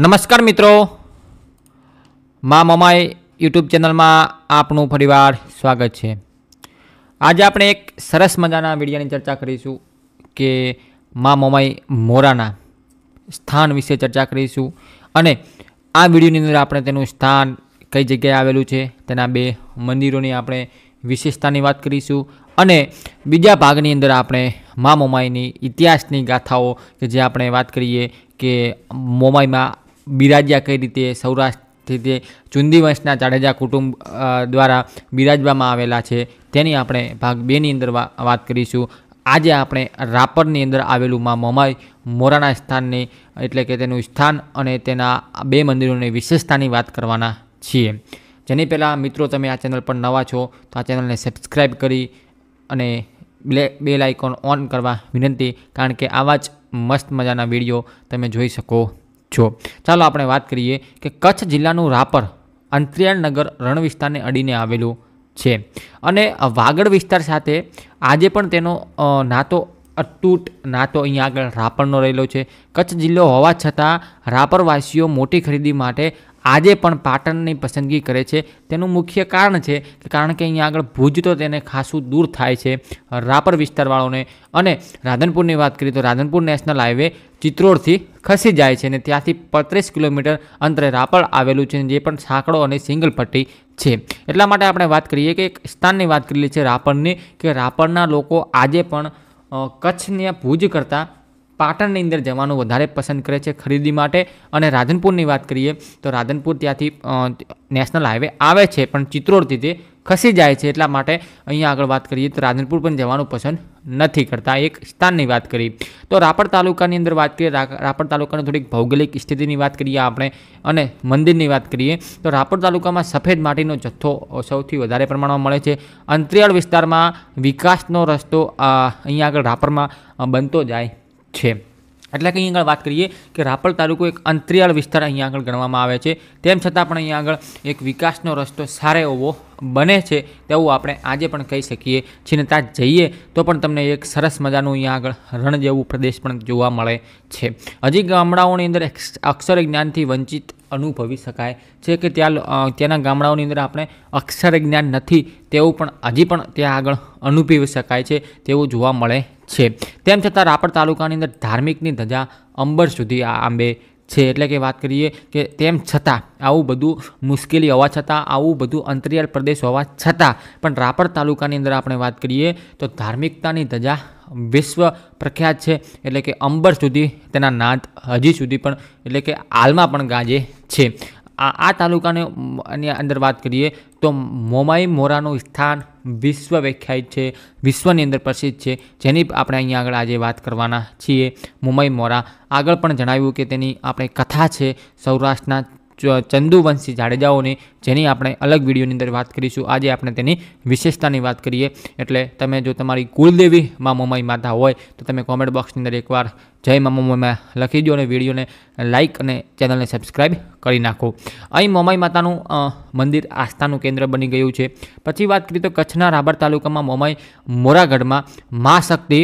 નમસ્કાર મિત્રો મા મમાઈ યુટ્યુબ ચેનલમાં આપનું ફરીવાર સ્વાગત છે આજે આપણે એક સરસ મજાના વિડીયાની ચર્ચા કરીશું કે મા મમાઈ મોરાના સ્થાન વિશે ચર્ચા કરીશું અને આ વિડીયોની અંદર આપણે તેનું સ્થાન કઈ જગ્યાએ આવેલું છે તેના બે મંદિરોની આપણે વિશેષતાની વાત કરીશું અને બીજા ભાગની અંદર આપણે મા મોમાઈની ઇતિહાસની ગાથાઓ કે જે આપણે વાત કરીએ કે મોમાઈમાં બિરાજ્યા કઈ રીતે સૌરાષ્ટ્રથી તે ચુંદી વંશના જાડેજા કુટુંબ દ્વારા બિરાજવામાં આવેલા છે તેની આપણે ભાગ બેની અંદર વાત કરીશું આજે આપણે રાપરની અંદર આવેલું માં મમાઈ મોરાના સ્થાનની એટલે કે તેનું સ્થાન અને તેના બે મંદિરોની વિશેષતાની વાત કરવાના છીએ જેની પહેલાં મિત્રો તમે આ ચેનલ પર નવા છો તો આ ચેનલને સબસ્ક્રાઈબ કરી અને બે આઇકોન ઓન કરવા વિનંતી કારણ કે આવા જ મસ્ત મજાના વિડીયો તમે જોઈ શકો જો ચાલો આપણે વાત કરીએ કે કચ્છ જિલ્લાનું રાપર અંતરિયાળ નગર રણ વિસ્તારને અડીને આવેલું છે અને વાગડ વિસ્તાર સાથે આજે પણ તેનો નાતો અતૂટ નાતો અહીંયા આગળ રાપરનો રહેલો છે કચ્છ જિલ્લો હોવા છતાં રાપરવાસીઓ મોટી ખરીદી માટે આજે પણ પાટણની પસંદગી કરે છે તેનું મુખ્ય કારણ છે કે કારણ કે અહીંયા આગળ ભુજ તો તેને ખાસું દૂર થાય છે રાપર વિસ્તારવાળોને અને રાધનપુરની વાત કરીએ તો રાધનપુર નેશનલ હાઈવે ચિત્રોડથી ખસી જાય છે અને ત્યાંથી પત્રીસ કિલોમીટર અંતરે રાપર આવેલું છે જે પણ સાંકડો અને સિંગલ પટ્ટી છે એટલા માટે આપણે વાત કરીએ કે એક સ્થાનની વાત કરેલી છે રાપરની કે રાપરના લોકો આજે પણ કચ્છને ભુજ કરતાં પાટણની અંદર જવાનું વધારે પસંદ કરે છે ખરીદી માટે અને રાધનપુરની વાત કરીએ તો રાધનપુર ત્યાંથી નેશનલ હાઈવે આવે છે પણ ચિત્રોડથી તે ખસી જાય છે એટલા માટે અહીંયા આગળ વાત કરીએ તો રાધનપુર પણ જવાનું પસંદ નથી કરતા એક સ્થાનની વાત કરી તો રાપર તાલુકાની અંદર વાત કરીએ રાપર તાલુકાની થોડીક ભૌગોલિક સ્થિતિની વાત કરીએ આપણે અને મંદિરની વાત કરીએ તો રાપર તાલુકામાં સફેદ માટીનો જથ્થો સૌથી વધારે પ્રમાણમાં મળે છે અંતરિયાળ વિસ્તારમાં વિકાસનો રસ્તો અહીંયા આગળ રાપરમાં બનતો જાય છે એટલે કે અહીં આગળ વાત કરીએ કે રાપર તાલુકો એક અંતરિયાળ વિસ્તાર અહીં આગળ ગણવામાં આવે છે તેમ છતાં પણ અહીંયા આગળ એક વિકાસનો રસ્તો સારો એવો બને છે તેવું આપણે આજે પણ કહી શકીએ છીએ ત્યાં જઈએ તો પણ તમને એક સરસ મજાનું અહીંયા આગળ રણ જેવું પ્રદેશ પણ જોવા મળે છે હજી ગામડાઓની અંદર અક્ષર જ્ઞાનથી વંચિત અનુભવી શકાય છે કે ત્યાં ત્યાંના ગામડાઓની અંદર આપણે અક્ષર જ્ઞાન નથી તેવું પણ હજી પણ ત્યાં આગળ અનુભવી શકાય છે તેવું જોવા મળે છે તેમ છતાં રાપર તાલુકાની અંદર ધાર્મિકની ધજા અંબર સુધી આંબે છે એટલે કે વાત કરીએ કે તેમ છતાં આવું બધું મુશ્કેલી હોવા છતાં આવું બધું અંતરિયાળ પ્રદેશ હોવા છતાં પણ રાપર તાલુકાની અંદર આપણે વાત કરીએ તો ધાર્મિકતાની ધજા વિશ્વ પ્રખ્યાત છે એટલે કે અંબર સુધી તેના નાદ હજી સુધી પણ એટલે કે હાલમાં પણ ગાજે છે આ આ તાલુકાને અંદર વાત કરીએ તો મોમાઈ મોરાનું સ્થાન વિશ્વ વિખ્યાત છે વિશ્વની અંદર પ્રસિદ્ધ છે જેની આપણે અહીંયા આગળ આજે વાત કરવાના છીએ મોમાઈ મોરા આગળ પણ જણાવ્યું કે તેની આપણે કથા છે સૌરાષ્ટ્રના ચંદુવંશી જાડેજાઓને જેની આપણે અલગ વિડીયોની અંદર વાત કરીશું આજે આપણે તેની વિશેષતાની વાત કરીએ એટલે તમે જો તમારી કુળદેવી મા મોમાઈ માતા હોય તો તમે કોમેન્ટ બોક્સની અંદર એકવાર જય મા લખી દો અને વિડીયોને લાઇક અને ચેનલને સબસ્ક્રાઈબ કરી નાખો અહીં મોમાઈ માતાનું મંદિર આસ્થાનું કેન્દ્ર બની ગયું છે પછી વાત કરીએ તો કચ્છના રાબર તાલુકામાં મોમાઈ મોરાગઢમાં મા શક્તિ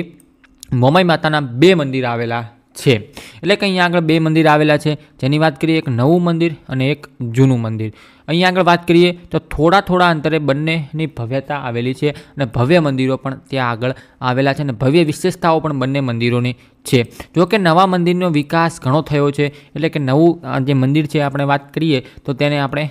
મોમાઈ માતાના બે મંદિર આવેલા છે એટલે કે અહીંયા આગળ બે મંદિર આવેલા છે જેની વાત કરીએ એક નવું મંદિર અને એક જૂનું મંદિર અહીંયા આગળ વાત કરીએ તો થોડા થોડા અંતરે બંનેની ભવ્યતા આવેલી છે અને ભવ્ય મંદિરો પણ ત્યાં આગળ આવેલા છે અને ભવ્ય વિશેષતાઓ પણ બંને મંદિરોની છે જો કે નવા મંદિરનો વિકાસ ઘણો થયો છે એટલે કે નવું જે મંદિર છે આપણે વાત કરીએ તો તેને આપણે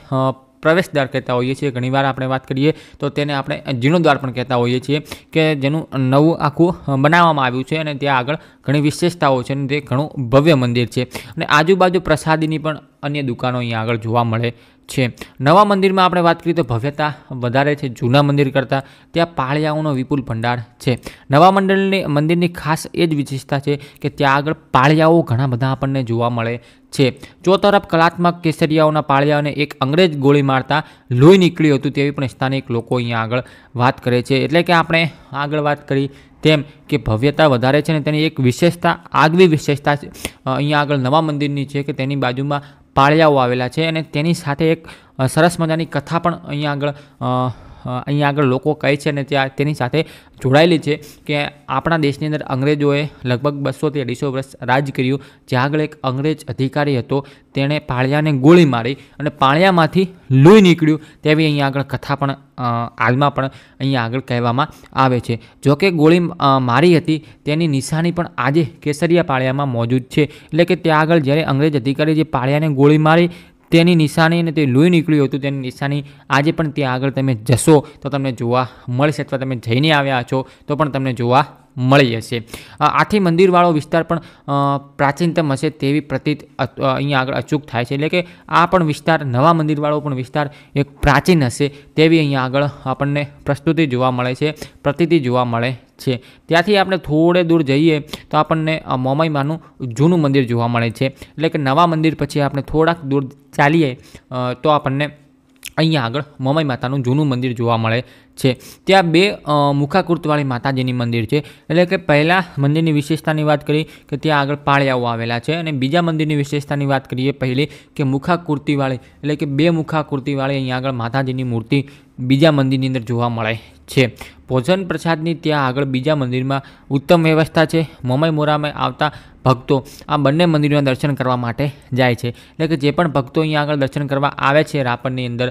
પ્રવેશદ્વાર કહેતા હોઈએ છીએ ઘણીવાર આપણે વાત કરીએ તો તેને આપણે જીર્ણોદ્વાર પણ કહેતા હોઈએ છીએ કે જેનું નવું આખું બનાવવામાં આવ્યું છે અને ત્યાં આગળ ઘણી વિશેષતાઓ છે અને તે ઘણું ભવ્ય મંદિર છે અને આજુબાજુ પ્રસાદીની પણ અન્ય દુકાનો અહીંયા આગળ જોવા મળે છે નવા મંદિરમાં આપણે વાત કરીએ તો ભવ્યતા વધારે છે જૂના મંદિર કરતાં ત્યાં પાળિયાઓનો વિપુલ ભંડાર છે નવા મંડળની મંદિરની ખાસ એ જ વિશેષતા છે કે ત્યાં આગળ પાળિયાઓ ઘણા બધા આપણને જોવા મળે છે ચોતરફ કલાત્મક કેસરિયાઓના પાળિયાઓને એક અંગ્રેજ ગોળી મારતા લોહી નીકળ્યું હતું તેવી પણ સ્થાનિક લોકો અહીંયા આગળ વાત કરે છે એટલે કે આપણે આગળ વાત કરી તેમ કે ભવ્યતા વધારે છે અને તેની એક વિશેષતા આગવી વિશેષતા છે અહીંયા આગળ નવા મંદિરની છે કે તેની બાજુમાં પાળિયાઓ આવેલા છે અને તેની સાથે એક સરસ મજાની કથા પણ અહીંયા આગળ અહીંયા આગળ લોકો કહે છે અને ત્યાં તેની સાથે જોડાયેલી છે કે આપણા દેશની અંદર અંગ્રેજોએ લગભગ બસોથી અઢીસો વર્ષ રાજ કર્યું જ્યાં આગળ એક અંગ્રેજ અધિકારી હતો તેણે પાળિયાને ગોળી મારી અને પાળિયામાંથી લોહી નીકળ્યું તેવી અહીંયા આગળ કથા પણ હાલમાં પણ અહીંયા આગળ કહેવામાં આવે છે જોકે ગોળી મારી હતી તેની નિશાની પણ આજે કેસરિયા પાળિયામાં મોજૂદ છે એટલે કે ત્યાં આગળ જ્યારે અંગ્રેજ અધિકારી જે પાળિયાને ગોળી મારી તેની નિશાની અને તે લોહી નીકળ્યું હતું તેની નિશાની આજે પણ ત્યાં આગળ તમે જશો તો તમને જોવા મળશે અથવા તમે જઈને આવ્યા છો તો પણ તમને જોવા મળી જશે આથી મંદિરવાળો વિસ્તાર પણ પ્રાચીનતમ હશે તેવી પ્રતીત અહીંયા આગળ અચૂક થાય છે એટલે કે આ પણ વિસ્તાર નવા મંદિરવાળો પણ વિસ્તાર એક પ્રાચીન હશે તેવી અહીંયા આગળ આપણને પ્રસ્તુતિ જોવા મળે છે પ્રતીતિ જોવા મળે છે ત્યાંથી આપણે થોડે દૂર જઈએ તો આપણને મોમાઈમાનું જૂનું મંદિર જોવા મળે છે એટલે કે નવા મંદિર પછી આપણે થોડાક દૂર ચાલીએ તો આપણને અહીંયા આગળ મોમાઈ માતાનું જૂનું મંદિર જોવા મળે છે ત્યાં બે મુખાકૃતવાળી માતાજીની મંદિર છે એટલે કે પહેલાં મંદિરની વિશેષતાની વાત કરી કે ત્યાં આગળ પાળિયાઓ આવેલા છે અને બીજા મંદિરની વિશેષતાની વાત કરીએ પહેલી કે મુખાકૃતિવાળી એટલે કે બે મુખાકૃતિવાળી અહીંયા આગળ માતાજીની મૂર્તિ બીજા મંદિરની અંદર જોવા મળે છે ભોજન પ્રસાદની ત્યાં આગળ બીજા મંદિરમાં ઉત્તમ વ્યવસ્થા છે મમય મોરામાં આવતા ભક્તો આ બંને મંદિરોના દર્શન કરવા માટે જાય છે એટલે કે જે પણ ભક્તો અહીંયા આગળ દર્શન કરવા આવે છે રાપરની અંદર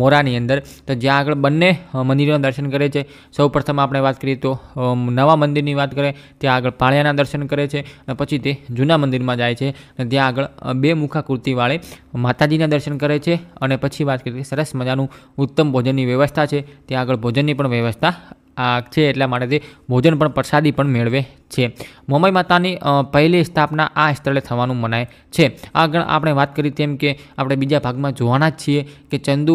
મોરાની અંદર તો જ્યાં આગળ બંને મંદિરોના દર્શન કરે છે સૌપ્રથમ આપણે વાત કરીએ તો નવા મંદિરની વાત કરીએ ત્યાં આગળ પાળિયાના દર્શન કરે છે અને પછી તે જૂના મંદિરમાં જાય છે અને ત્યાં આગળ બે મુખા મુખાકૃતિવાળી માતાજીના દર્શન કરે છે અને પછી વાત કરીએ સરસ મજાનું ઉત્તમ ભોજનની ભોજનની વ્યવસ્થા છે ત્યાં આગળ ભોજનની પણ વ્યવસ્થા આ છે એટલા માટે તે ભોજન પણ પ્રસાદી પણ મેળવે છે મુંબઈ માતાની પહેલી સ્થાપના આ સ્થળે થવાનું મનાય છે આગળ આપણે વાત કરી તેમ કે આપણે બીજા ભાગમાં જોવાના જ છીએ કે ચંદુ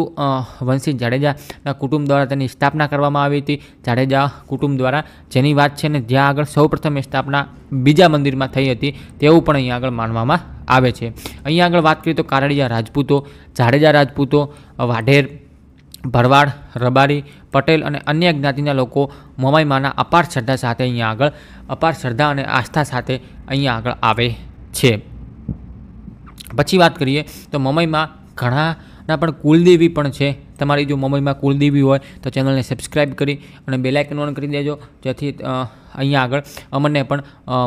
વંશી જાડેજાના કુટુંબ દ્વારા તેની સ્થાપના કરવામાં આવી હતી જાડેજા કુટુંબ દ્વારા જેની વાત છે ને જ્યાં આગળ સૌપ્રથમ સ્થાપના બીજા મંદિરમાં થઈ હતી તેવું પણ અહીં આગળ માનવામાં આવે છે અહીં આગળ વાત કરીએ તો કારડિયા રાજપૂતો જાડેજા રાજપૂતો વાઢેર ભરવાડ રબારી પટેલ અને અન્ય જ્ઞાતિના લોકો મોમાઈમાના અપાર શ્રદ્ધા સાથે અહીંયા આગળ અપાર શ્રદ્ધા અને આસ્થા સાથે અહીંયા આગળ આવે છે પછી વાત કરીએ તો મોમાઈમાં ઘણા ના પણ કુલદેવી પણ છે તમારી જો મોબાઈલમાં કુલદેવી હોય તો ચેનલને સબસ્ક્રાઈબ કરી અને બેલાઇકન ઓન કરી દેજો જેથી અહીંયા આગળ અમને પણ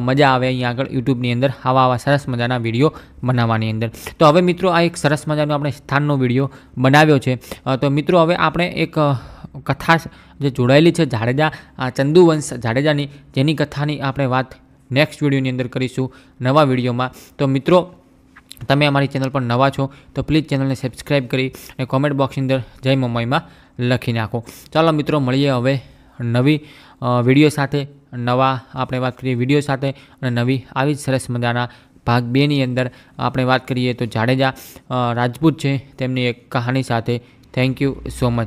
મજા આવે અહીંયા આગળ યુટ્યુબની અંદર આવા આવા સરસ મજાના વિડીયો બનાવવાની અંદર તો હવે મિત્રો આ એક સરસ મજાનો આપણે સ્થાનનો વિડીયો બનાવ્યો છે તો મિત્રો હવે આપણે એક કથા જે જોડાયેલી છે જાડેજા ચંદુવંશ જાડેજાની જેની કથાની આપણે વાત નેક્સ્ટ વિડીયોની અંદર કરીશું નવા વિડીયોમાં તો મિત્રો તમે અમારી ચેનલ પર નવા છો તો પ્લીઝ ચેનલને સબસ્ક્રાઈબ કરી અને કોમેન્ટ બોક્સની અંદર જય મુંબઈમાં લખી નાખો ચાલો મિત્રો મળીએ હવે નવી વિડીયો સાથે નવા આપણે વાત કરીએ વિડીયો સાથે અને નવી આવી જ સરસ મજાના ભાગ બેની અંદર આપણે વાત કરીએ તો જાડેજા રાજપૂત છે તેમની એક કહાની સાથે થેન્ક યુ સો મચ